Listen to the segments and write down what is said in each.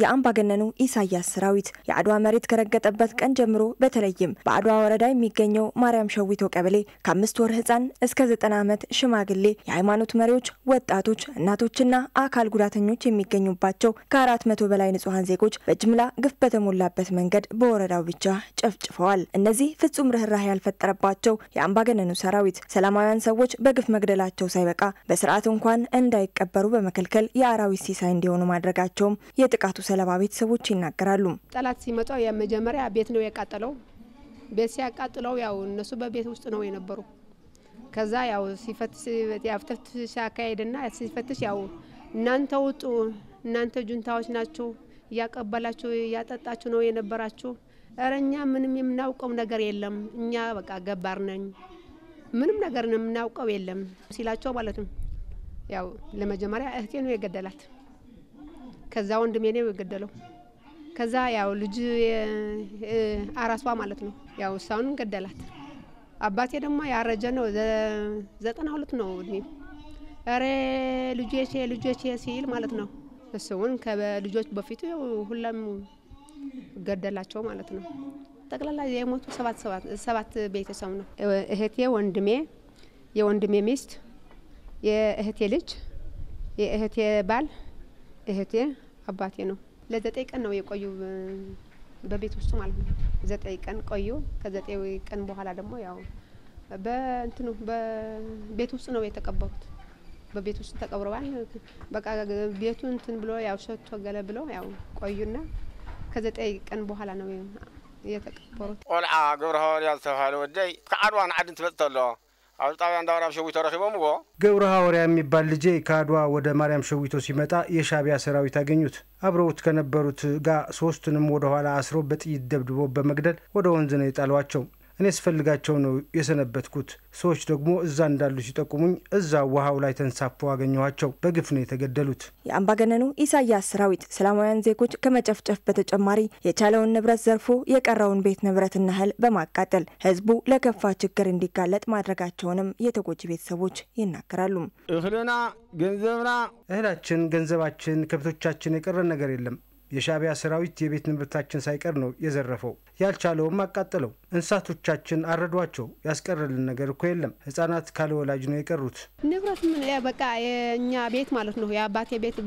የአምባገነኑ ኢሳያስ ሰራዊት የአድዋ መሬት ከረገጠበት ቀን ጀምሮ በተለይም በአድዋ ወረዳ የሚገኘው ማርያም ሸዊቶ ቀበሌ ከአምስት ወር ህፃን እስከ ዘጠና ዓመት ሽማግሌ፣ የሃይማኖት መሪዎች፣ ወጣቶች፣ እናቶችና አካል ጉዳተኞች የሚገኙባቸው ከአራት መቶ በላይ ንጹሐን ዜጎች በጅምላ ግፍ በተሞላበት መንገድ በወረዳው ብቻ ጨፍጭፈዋል። እነዚህ ፍጹም ርኅራህ ያልፈጠረባቸው የአምባገነኑ ሰራዊት ሰላማውያን ሰዎች በግፍ መግደላቸው ሳይበቃ በስርዓት እንኳን እንዳይቀበሩ በመከልከል የአራዊት ሲሳይ እንዲሆኑ ማድረጋቸውም የጥቃቱ ሰለባ ቤተሰቦች ይናገራሉ። ጠላት ሲመጣ የመጀመሪያ ቤት ነው የቃጠለው። ቤት ሲያቃጥለው ያው እነሱ በቤት ውስጥ ነው የነበሩ። ከዛ ያው ሲፈትሽ ያፍተፍትሽ ሲያካሄድና ሲፈትሽ ያው እናንተ ውጡ፣ እናንተ ጁንታዎች ናችሁ፣ እያቀበላችሁ እያጠጣችሁ ነው የነበራችሁ። እረ እኛ ምንም የምናውቀው ነገር የለም፣ እኛ በቃ ገባር ነኝ፣ ምንም ነገር የምናውቀው የለም ሲላቸው ማለት ነው። ያው ለመጀመሪያ እህቴ ነው የገደላት። ከዛ ወንድሜ ነው የገደለው። ከዛ ያው ልጅ አራሷ ማለት ነው ያው እሷን ገደላት። አባቴ ደግሞ ያረጀ ነው፣ ዘጠና ሁለት ነው እድሜው። ኧረ ልጆቼ ልጆቼ ሲል ማለት ነው እሱን ከልጆች በፊቱ ሁለም ገደላቸው ማለት ነው። ጠቅላላ የሞቱ ሰባት ቤተሰብ ነው። እህቴ፣ ወንድሜ፣ የወንድሜ ሚስት፣ የእህቴ ልጅ፣ የእህቴ ባል እህቴ አባቴ ነው። ለዘጠኝ ቀን ነው የቆዩ በቤት ውስጥ ማለት ነው። ዘጠኝ ቀን ቆዩ። ከዘጠኝ ቀን በኋላ ደግሞ ያው በእንትኑ በቤት ውስጥ ነው የተቀበሩት። በቤት ውስጥ ተቀብረዋል። በቃ ቤቱ እንትን ብሎ ያው ሸቶ ገለ ብሎ ያው ቆዩና ከዘጠኝ ቀን በኋላ ነው የተቀበሩት። ቆልዓ ግብረ ሆር ያልተባሃለ ወደይ ከዓድዋን ዓድን ትመፅእ አሁን ጣቢያ እንደ ማርያም ሸዊቶ ረኪቦ ምጎ ገብረ ሐዋርያ የሚባል ልጄ ከአድዋ ወደ ማርያም ሸዊቶ ሲመጣ የሻቢያ ሰራዊት አገኙት። አብረውት ከነበሩት ጋር ሶስቱንም ወደ ኋላ አስሮ በጥይት ደብድቦ በመግደል ወደ ወንዝ ነው የጣሏቸው። እኔ ስፈልጋቸው ነው የሰነበትኩት። ሰዎች ደግሞ እዛ እንዳሉ ሲጠቁሙኝ እዛ ውሃው ላይ ተንሳፈው አገኘኋቸው። በግፍ ነው የተገደሉት። የአምባገነኑ ኢሳያስ ሰራዊት ሰላማውያን ዜጎች ከመጨፍጨፍ በተጨማሪ የቻለውን ንብረት ዘርፎ የቀረውን ቤት ንብረትና እህል በማቃጠል ህዝቡ ለከፋ ችግር እንዲጋለጥ ማድረጋቸውንም የተጎጂ ቤተሰቦች ይናገራሉ። እህልና ገንዘብና እህላችን፣ ገንዘባችን፣ ከብቶቻችን የቀረ ነገር የለም የሻቢያ ሰራዊት የቤት ንብረታችን ሳይቀር ነው የዘረፈው። ያልቻለውም አቃጠለው። እንስሳቶቻችን አረዷቸው። ያስቀረልን ነገር እኮ የለም። ህጻናት ካለ ወላጅ ነው የቀሩት። ንብረት ምን በቃ የእኛ ቤት ማለት ነው። የአባቴ ቤት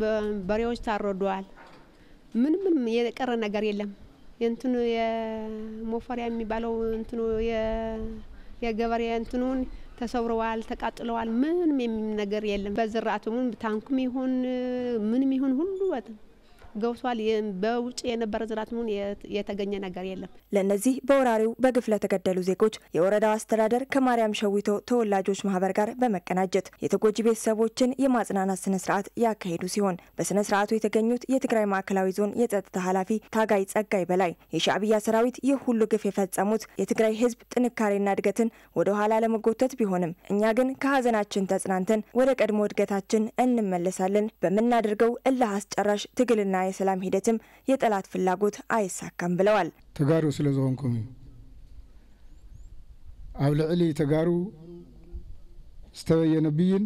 በሬዎች ታረዷል። ምን ምንም የቀረ ነገር የለም። የእንትኑ የሞፈሪያ የሚባለው እንትኑ የገበሬ እንትኑን ተሰብረዋል፣ ተቃጥለዋል። ምንም የሚም ነገር የለም። በዝራአቱም ታንኩም ይሁን ምንም ይሁን ሁሉ ገብቷል። በውጭ የነበረ ዝርዓት ምሁን የተገኘ ነገር የለም። ለእነዚህ በወራሪው በግፍ ለተገደሉ ዜጎች የወረዳው አስተዳደር ከማርያም ሸዊቶ ተወላጆች ማህበር ጋር በመቀናጀት የተጎጂ ቤተሰቦችን የማጽናናት ስነ ስርዓት ያካሄዱ ሲሆን በስነ ስርዓቱ የተገኙት የትግራይ ማዕከላዊ ዞን የጸጥታ ኃላፊ ታጋይ ጸጋይ በላይ የሻዕብያ ሰራዊት ይህ ሁሉ ግፍ የፈጸሙት የትግራይ ህዝብ ጥንካሬና እድገትን ወደ ኋላ ለመጎተት ቢሆንም እኛ ግን ከሀዘናችን ተጽናንተን ወደ ቀድሞ እድገታችን እንመለሳለን በምናደርገው እልህ አስጨራሽ ትግልና የሰላም ሂደትም የጠላት ፍላጎት አይሳካም ብለዋል። ተጋሩ ስለ ዝኮንኩም እዩ ኣብ ልዕሊ ተጋሩ ዝተበየነ ብይን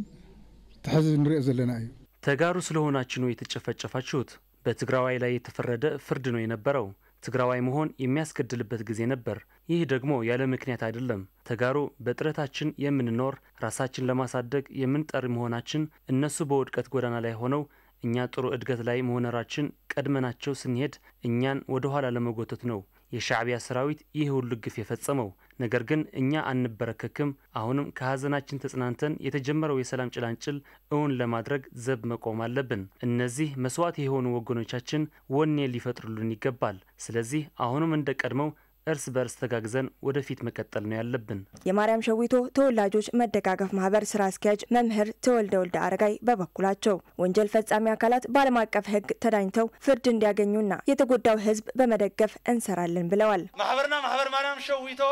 ተሕዚ ንሪኦ ዘለና እዩ። ተጋሩ ስለሆናችሁ ነው የተጨፈጨፋችሁት። በትግራዋይ ላይ የተፈረደ ፍርድ ነው የነበረው። ትግራዋይ መሆን የሚያስገድልበት ጊዜ ነበር። ይህ ደግሞ ያለ ምክንያት አይደለም። ተጋሩ በጥረታችን የምንኖር ራሳችን ለማሳደግ የምንጠር መሆናችን እነሱ በውድቀት ጎዳና ላይ ሆነው እኛ ጥሩ እድገት ላይ መሆነራችን ቀድመናቸው ስንሄድ እኛን ወደ ኋላ ለመጎተት ነው የሻዕቢያ ሰራዊት ይህ ሁሉ ግፍ የፈጸመው። ነገር ግን እኛ አንበረከክም። አሁንም ከሀዘናችን ተጽናንተን የተጀመረው የሰላም ጭላንጭል እውን ለማድረግ ዘብ መቆም አለብን። እነዚህ መስዋዕት የሆኑ ወገኖቻችን ወኔ ሊፈጥሩልን ይገባል። ስለዚህ አሁንም እንደ ቀድመው እርስ በርስ ተጋግዘን ወደፊት መቀጠል ነው ያለብን። የማርያም ሸዊቶ ተወላጆች መደጋገፍ ማህበር ስራ አስኪያጅ መምህር ተወልደ ወልደ አረጋይ በበኩላቸው ወንጀል ፈጻሚ አካላት በዓለም አቀፍ ሕግ ተዳኝተው ፍርድ እንዲያገኙና የተጎዳው ሕዝብ በመደገፍ እንሰራለን ብለዋል። ማህበርና ማህበር ማርያም ሸዊቶ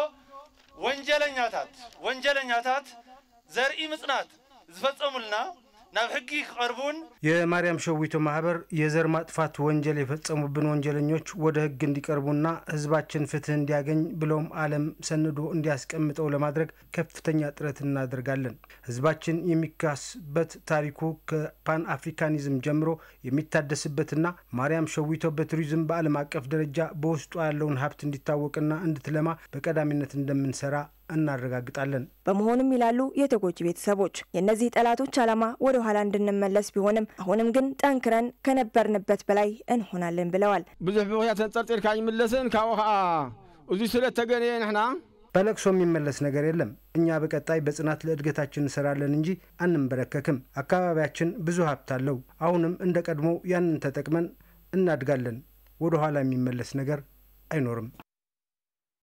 ወንጀለኛታት ወንጀለኛታት ዘርኢ ምጽናት ዝፈጸሙልና ናብ ሕጊ ክቐርቡን የማርያም ሸዊቶ ማህበር የዘር ማጥፋት ወንጀል የፈጸሙብን ወንጀለኞች ወደ ሕግ እንዲቀርቡና ህዝባችን ፍትህ እንዲያገኝ ብሎም ዓለም ሰንዶ እንዲያስቀምጠው ለማድረግ ከፍተኛ ጥረት እናደርጋለን። ህዝባችን የሚካስበት ታሪኩ ከፓን አፍሪካኒዝም ጀምሮ የሚታደስበትና ማርያም ሸዊቶ በቱሪዝም በዓለም አቀፍ ደረጃ በውስጡ ያለውን ሀብት እንዲታወቅና እንድትለማ በቀዳሚነት እንደምንሰራ እናረጋግጣለን። በመሆኑም ይላሉ የተጎጂ ቤተሰቦች የእነዚህ ጠላቶች ዓላማ ወደ ኋላ እንድንመለስ ቢሆንም አሁንም ግን ጠንክረን ከነበርንበት በላይ እንሆናለን ብለዋል። ብዙሕ ብያ ተንጸርጢርካ ይምለስን ካብኡ ከዓ እዚ ስለተገነየ ንሕና በለቅሶ የሚመለስ ነገር የለም። እኛ በቀጣይ በጽናት ለእድገታችን እንሰራለን እንጂ አንንበረከክም። አካባቢያችን ብዙ ሀብት አለው። አሁንም እንደ ቀድሞ ያንን ተጠቅመን እናድጋለን። ወደ ኋላ የሚመለስ ነገር አይኖርም።